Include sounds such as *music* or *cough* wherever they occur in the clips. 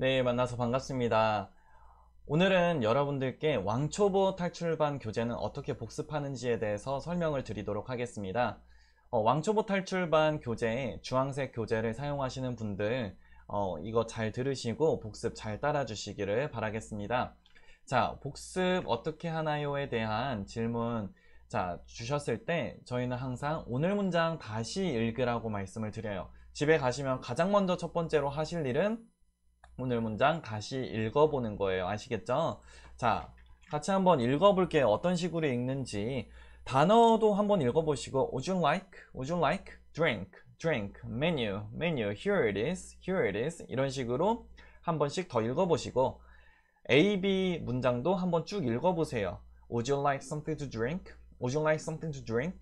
네, 만나서 반갑습니다. 오늘은 여러분들께 왕초보 탈출반 교재는 어떻게 복습하는지에 대해서 설명을 드리도록 하겠습니다. 어, 왕초보 탈출반 교재에 주황색 교재를 사용하시는 분들 어, 이거 잘 들으시고 복습 잘 따라주시기를 바라겠습니다. 자, 복습 어떻게 하나요에 대한 질문 자 주셨을 때 저희는 항상 오늘 문장 다시 읽으라고 말씀을 드려요. 집에 가시면 가장 먼저 첫 번째로 하실 일은 오늘 문장 다시 읽어보는 거예요. 아시겠죠? 자, 같이 한번 읽어볼게요. 어떤 식으로 읽는지 단어도 한번 읽어보시고 Would you like? Would you like? Drink, drink, menu, menu, here it is, here it is 이런 식으로 한 번씩 더 읽어보시고 A, B 문장도 한번 쭉 읽어보세요. Would you like something to drink? Would you like something to drink?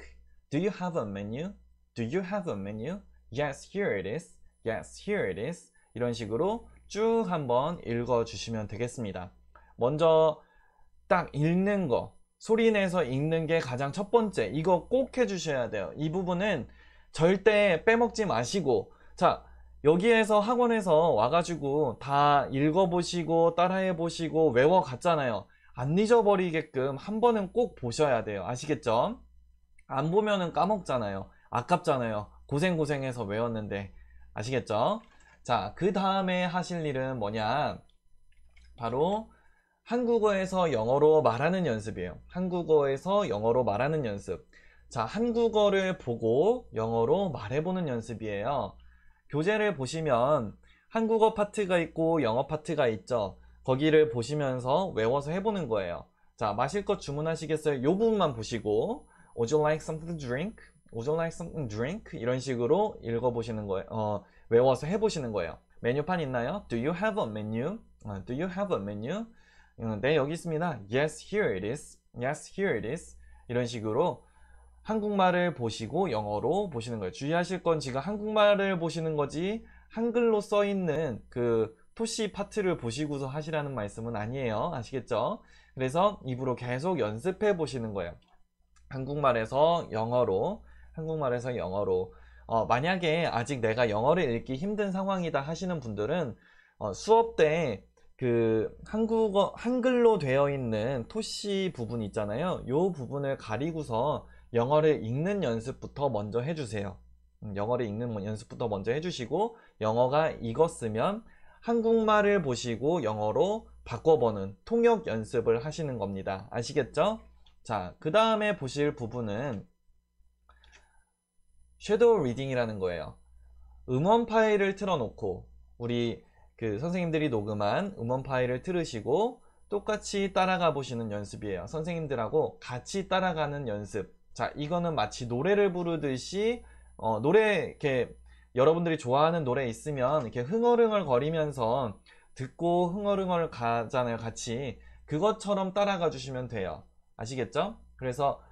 Do you have a menu? Do you have a menu? Yes, here it is. Yes, here it is. 이런 식으로 쭉 한번 읽어 주시면 되겠습니다 먼저 딱 읽는 거 소리 내서 읽는 게 가장 첫 번째 이거 꼭 해주셔야 돼요 이 부분은 절대 빼먹지 마시고 자 여기에서 학원에서 와가지고 다 읽어보시고 따라해보시고 외워갔잖아요 안 잊어버리게끔 한 번은 꼭 보셔야 돼요 아시겠죠? 안 보면은 까먹잖아요 아깝잖아요 고생고생해서 외웠는데 아시겠죠? 자, 그 다음에 하실 일은 뭐냐? 바로 한국어에서 영어로 말하는 연습이에요. 한국어에서 영어로 말하는 연습. 자, 한국어를 보고 영어로 말해보는 연습이에요. 교재를 보시면 한국어 파트가 있고 영어 파트가 있죠. 거기를 보시면서 외워서 해보는 거예요. 자, 마실 것 주문하시겠어요? 이 부분만 보시고 Would you like something to drink? Would you like something to drink? 이런 식으로 읽어보시는 거예요. 어, 외워서 해보시는 거예요. 메뉴판 있나요? Do you have a menu? 어, do you have a menu? 어, 네, 여기 있습니다. Yes, here it is. Yes, here it is. 이런 식으로 한국말을 보시고 영어로 보시는 거예요. 주의하실 건 지금 한국말을 보시는 거지 한글로 써 있는 그 토시 파트를 보시고서 하시라는 말씀은 아니에요. 아시겠죠? 그래서 입으로 계속 연습해 보시는 거예요. 한국말에서 영어로, 한국말에서 영어로 어, 만약에 아직 내가 영어를 읽기 힘든 상황이다 하시는 분들은 어, 수업 때 그 한국어 한글로 되어 있는 토시 부분 있잖아요. 요 부분을 가리고서 영어를 읽는 연습부터 먼저 해주세요. 음, 영어를 읽는 뭐 연습부터 먼저 해주시고 영어가 익었으면 한국말을 보시고 영어로 바꿔보는 통역 연습을 하시는 겁니다. 아시겠죠? 자, 그 다음에 보실 부분은 섀도우 리딩이라는 거예요. 음원 파일을 틀어놓고 우리 그 선생님들이 녹음한 음원 파일을 틀으시고 똑같이 따라가 보시는 연습이에요. 선생님들하고 같이 따라가는 연습. 자, 이거는 마치 노래를 부르듯이 어, 노래 이렇게 여러분들이 좋아하는 노래 있으면 이렇게 흥얼흥얼 거리면서 듣고 흥얼흥얼 가잖아요. 같이 그것처럼 따라가 주시면 돼요. 아시겠죠? 그래서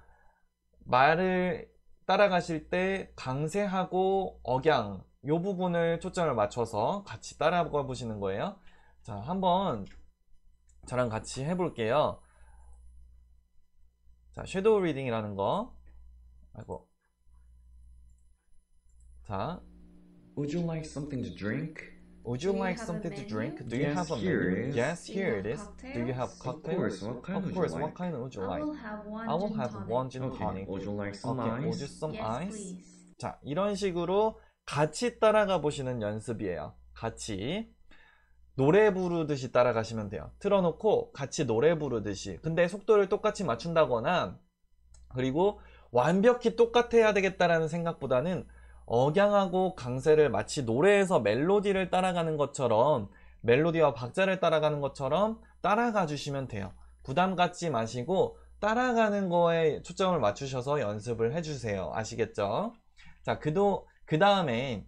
말을 따라가실 때 강세하고 억양 이 부분을 초점을 맞춰서 같이 따라가 보시는 거예요 자 한번 저랑 같이 해볼게요 자 섀도우 리딩이라는 거 아이고 자 Would you like something to drink? Would you like something to drink? Do you have a menu? Yes, here it is. Do you have cocktails? Of course. What kind of course. What kind would you like? I will have one gin tonic. Would you like some ice? Would you some ice? 자, 이런 식으로 같이 따라가 보시는 연습이에요. 같이 노래 부르듯이 따라가시면 돼요. 틀어놓고 같이 노래 부르듯이. 근데 속도를 똑같이 맞춘다거나 그리고 완벽히 똑같아야 되겠다라는 생각보다는 억양하고 강세를 마치 노래에서 멜로디를 따라가는 것처럼 멜로디와 박자를 따라가는 것처럼 따라가 주시면 돼요. 부담 갖지 마시고 따라가는 거에 초점을 맞추셔서 연습을 해주세요. 아시겠죠? 자, 그도, 그 다음에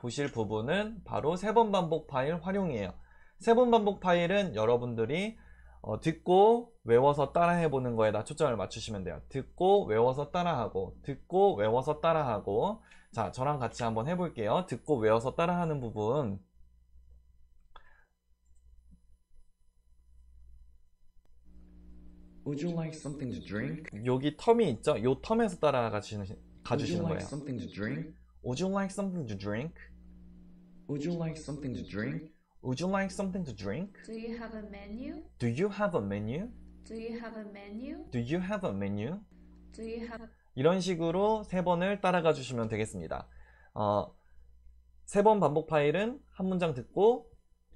보실 부분은 바로 세 번 반복 파일 활용이에요. 세 번 반복 파일은 여러분들이 어, 듣고 외워서 따라해 보는 거에다 초점을 맞추시면 돼요. 듣고 외워서 따라하고 듣고 외워서 따라하고 자, 저랑 같이 한번 해볼게요. 듣고 외워서 따라하는 부분. Would you like something to drink? 여기 텀이 있죠? 이 텀에서 따라 가시는 가주시는 거예요. Would you like something to drink? Would you like something to drink? Would you like something to drink? Would you like something to drink? Do you have a menu? Do you have a menu? Do you have a menu? Do you have a menu? Do you have 이런 식으로 세 번을 따라가 주시면 되겠습니다. 어, 세 번 반복 파일은 한 문장 듣고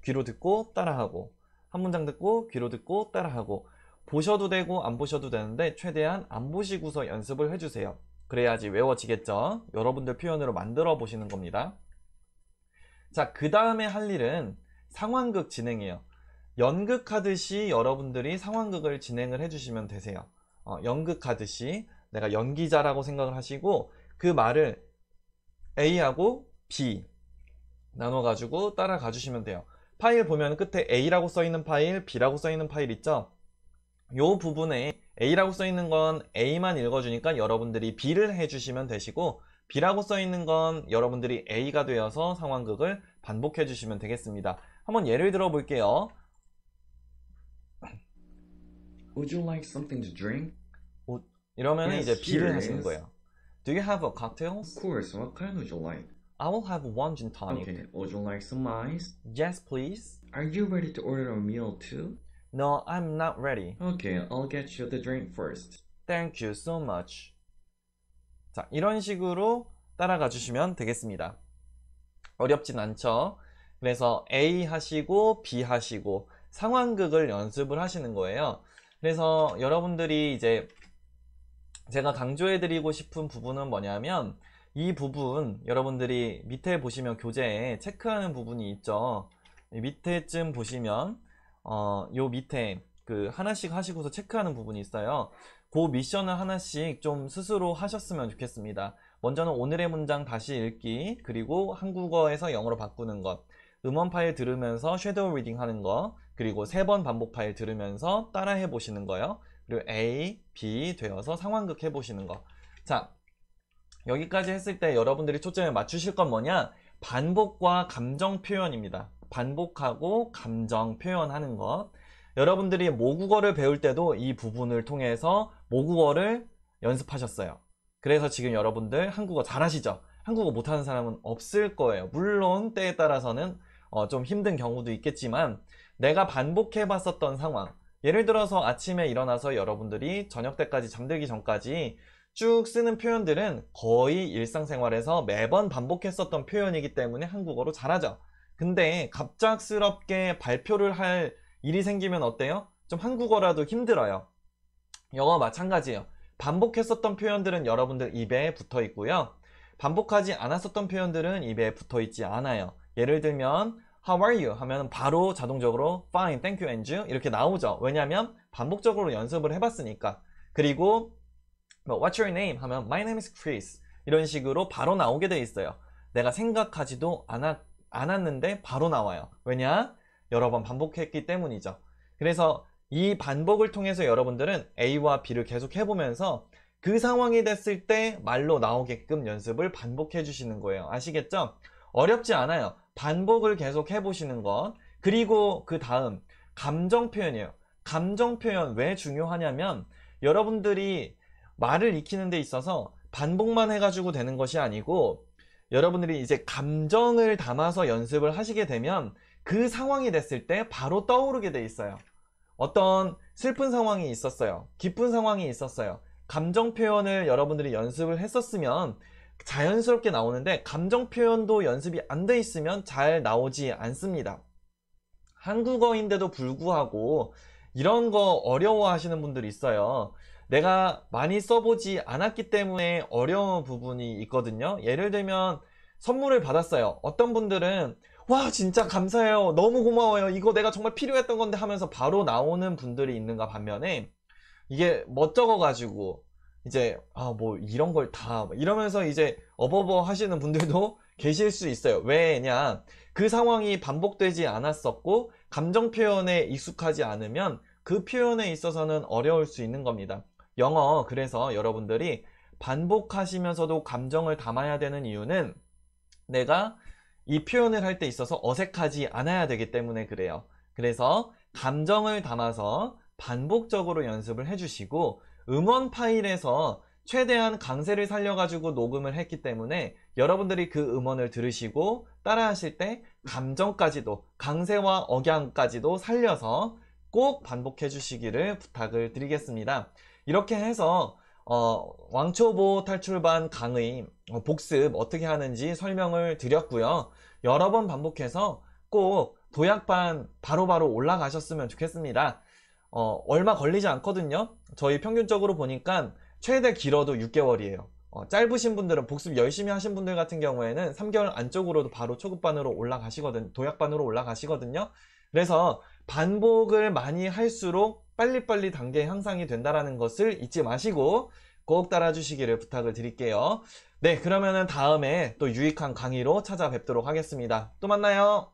귀로 듣고 따라하고 한 문장 듣고 귀로 듣고 따라하고 보셔도 되고 안 보셔도 되는데 최대한 안 보시고서 연습을 해주세요. 그래야지 외워지겠죠? 여러분들 표현으로 만들어 보시는 겁니다. 자, 그 다음에 할 일은 상황극 진행이에요. 연극하듯이 여러분들이 상황극을 진행을 해주시면 되세요. 어, 연극하듯이 내가 연기자라고 생각을 하시고 그 말을 A하고 B 나눠가지고 따라가 주시면 돼요. 파일 보면 끝에 A라고 써있는 파일, B라고 써있는 파일 있죠? 요 부분에 A라고 써있는 건 A만 읽어주니까 여러분들이 B를 해주시면 되시고 B라고 써있는 건 여러분들이 A가 되어서 상황극을 반복해 주시면 되겠습니다. 한번 예를 들어 볼게요. Would you like something to drink? 이러면 yes, 이제 B를 하시는 거예요. Do you have a cocktail? Of course. What kind would you like? I will have one gin tonic. Okay. Would you like some ice? Yes, please. Are you ready to order a meal too? No, I'm not ready. Okay, I'll get you the drink first. Thank you so much. 자, 이런 식으로 따라가 주시면 되겠습니다. 어렵진 않죠? 그래서 A 하시고 B 하시고 상황극을 연습을 하시는 거예요. 그래서 여러분들이 이제 제가 강조해드리고 싶은 부분은 뭐냐면 이 부분 여러분들이 밑에 보시면 교재에 체크하는 부분이 있죠 밑에쯤 보시면 어, 요 밑에 그 하나씩 하시고서 체크하는 부분이 있어요 그 미션을 하나씩 좀 스스로 하셨으면 좋겠습니다 먼저는 오늘의 문장 다시 읽기 그리고 한국어에서 영어로 바꾸는 것 음원 파일 들으면서 섀도우 리딩 하는 거 그리고 세 번 반복 파일 들으면서 따라해 보시는 거요 그리고 A, B 되어서 상황극 해보시는 거. 자, 여기까지 했을 때 여러분들이 초점을 맞추실 건 뭐냐? 반복과 감정 표현입니다. 반복하고 감정 표현하는 것. 여러분들이 모국어를 배울 때도 이 부분을 통해서 모국어를 연습하셨어요. 그래서 지금 여러분들 한국어 잘하시죠? 한국어 못하는 사람은 없을 거예요. 물론 때에 따라서는 어좀 힘든 경우도 있겠지만 내가 반복해 봤었던 상황, 예를 들어서 아침에 일어나서 여러분들이 저녁 때까지 잠들기 전까지 쭉 쓰는 표현들은 거의 일상생활에서 매번 반복했었던 표현이기 때문에 한국어로 잘하죠. 근데 갑작스럽게 발표를 할 일이 생기면 어때요? 좀 한국어라도 힘들어요. 영어 마찬가지예요. 반복했었던 표현들은 여러분들 입에 붙어 있고요. 반복하지 않았었던 표현들은 입에 붙어 있지 않아요. 예를 들면 How are you? 하면 바로 자동적으로 Fine, thank you, and you 이렇게 나오죠. 왜냐하면 반복적으로 연습을 해봤으니까. 그리고 뭐, What's your name? 하면 My name is Chris 이런 식으로 바로 나오게 돼 있어요. 내가 생각하지도 않았, 않았는데 바로 나와요. 왜냐? 여러 번 반복했기 때문이죠. 그래서 이 반복을 통해서 여러분들은 A와 B를 계속 해보면서 그 상황이 됐을 때 말로 나오게끔 연습을 반복해 주시는 거예요. 아시겠죠? 어렵지 않아요. 반복을 계속 해보시는 것. 그리고 그 다음 감정 표현이에요. 감정 표현 왜 중요하냐면 여러분들이 말을 익히는 데 있어서 반복만 해가지고 되는 것이 아니고 여러분들이 이제 감정을 담아서 연습을 하시게 되면 그 상황이 됐을 때 바로 떠오르게 돼 있어요. 어떤 슬픈 상황이 있었어요. 기쁜 상황이 있었어요. 감정 표현을 여러분들이 연습을 했었으면 자연스럽게 나오는데 감정 표현도 연습이 안 돼 있으면 잘 나오지 않습니다. 한국어인데도 불구하고 이런 거 어려워 하시는 분들 있어요. 내가 많이 써보지 않았기 때문에 어려운 부분이 있거든요. 예를 들면 선물을 받았어요. 어떤 분들은 와 진짜 감사해요. 너무 고마워요. 이거 내가 정말 필요했던 건데 하면서 바로 나오는 분들이 있는가 반면에 이게 멋쩍어가지고 이제 아 뭐 이런 걸 다 이러면서 이제 어버버 하시는 분들도 *laughs* 계실 수 있어요 왜냐 그 상황이 반복되지 않았었고 감정 표현에 익숙하지 않으면 그 표현에 있어서는 어려울 수 있는 겁니다 영어 그래서 여러분들이 반복하시면서도 감정을 담아야 되는 이유는 내가 이 표현을 할 때 있어서 어색하지 않아야 되기 때문에 그래요 그래서 감정을 담아서 반복적으로 연습을 해주시고 음원 파일에서 최대한 강세를 살려가지고 녹음을 했기 때문에 여러분들이 그 음원을 들으시고 따라 하실 때 감정까지도 강세와 억양까지도 살려서 꼭 반복해 주시기를 부탁을 드리겠습니다. 이렇게 해서 어, 왕초보 탈출반 강의 어, 복습 어떻게 하는지 설명을 드렸고요. 여러 번 반복해서 꼭 도약반 바로바로 바로 올라가셨으면 좋겠습니다. 어, 얼마 걸리지 않거든요. 저희 평균적으로 보니까 최대 길어도 6개월이에요. 어, 짧으신 분들은 복습 열심히 하신 분들 같은 경우에는 3개월 안쪽으로도 바로 초급반으로 올라가시거든 도약반으로 올라가시거든요. 그래서 반복을 많이 할수록 빨리빨리 단계 향상이 된다라는 것을 잊지 마시고 꼭 따라주시기를 부탁을 드릴게요. 네, 그러면은 다음에 또 유익한 강의로 찾아뵙도록 하겠습니다. 또 만나요.